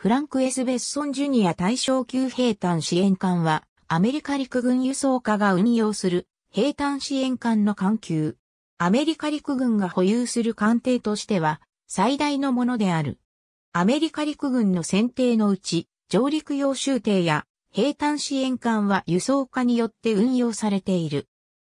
フランク・エスベッソン・ジュニア対象級兵艦支援艦は、アメリカ陸軍輸送課が運用する兵艦支援艦の艦級。アメリカ陸軍が保有する艦艇としては、最大のものである。アメリカ陸軍の選定のうち、上陸用集艇や兵艦支援艦は輸送課によって運用されている。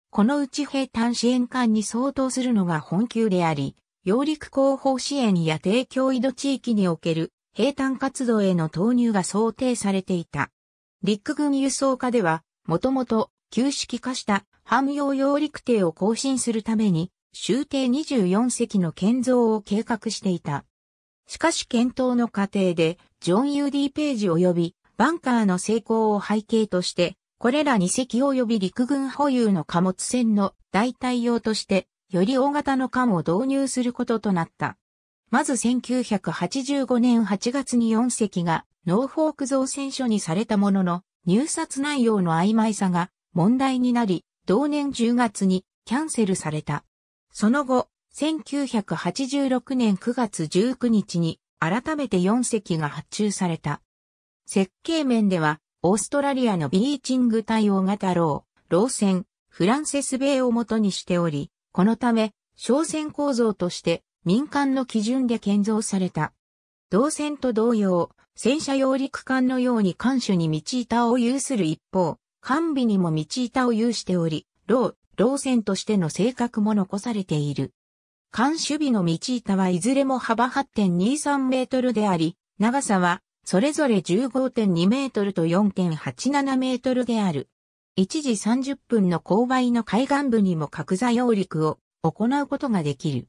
このうち兵艦支援艦に相当するのが本級であり、揚陸後方支援や提供井戸地域における兵站活動への投入が想定されていた。陸軍輸送化では、もともと旧式化した汎用揚陸艇を更新するために、終艇24隻の建造を計画していた。しかし検討の過程で、ジョン・ U.D. ページ及びバンカーの成功を背景として、これら2隻及び陸軍保有の貨物船の代替用として、より大型の艦を導入することとなった。まず1985年8月に4隻がノーフォーク造船所にされたものの、入札内容の曖昧さが問題になり、同年10月にキャンセルされた。その後、1986年9月19日に改めて4隻が発注された。設計面では、オーストラリアのビーチング対応型ロー、ロー船、フランセス米を元にしており、このため、商船構造として民間の基準で建造された。同船と同様、戦車揚陸艦のように艦首に道板を有する一方、艦尾にも道板を有しており、老、老船としての性格も残されている。艦首尾の道板はいずれも幅8.23メートルであり、長さはそれぞれ15.2メートルと4.87メートルである。1時30分の勾配の海岸部にも角座揚陸を行うことができる。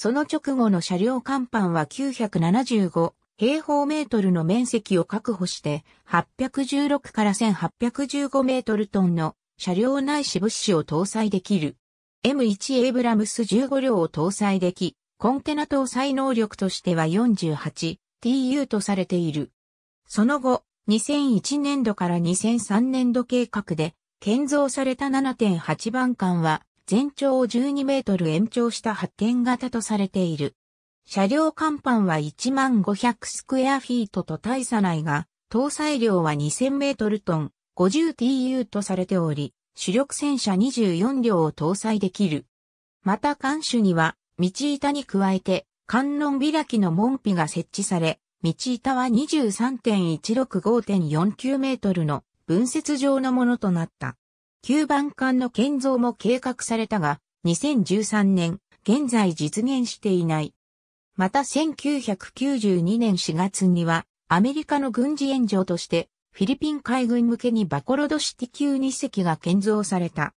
その直後の車両甲板は975平方メートルの面積を確保して816から1815メートルトンの車両内し物資を搭載できる。M1 エイブラムス15両を搭載でき、コンテナ搭載能力としては 48TU とされている。その後、2001年度から2003年度計画で建造された7.8番艦は全長を12メートル延長した発展型とされている。車両甲板は1万500スクエアフィートと大差ないが、搭載量は2000メートルトン 50TU とされており、主力戦車24両を搭載できる。また艦首には、道板に加えて、観音開きの門扉が設置され、道板は23.165.49メートルの分節状のものとなった。9番艦の建造も計画されたが、2013年、現在実現していない。また1992年4月には、アメリカの軍事援助として、フィリピン海軍向けにバコロドシティ級2隻が建造された。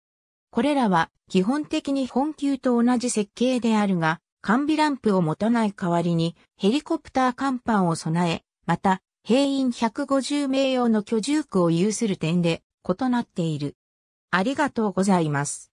これらは基本的に本級と同じ設計であるが、完備ランプを持たない代わりにヘリコプター甲板を備え、また兵員150名用の居住区を有する点で異なっている。ありがとうございます。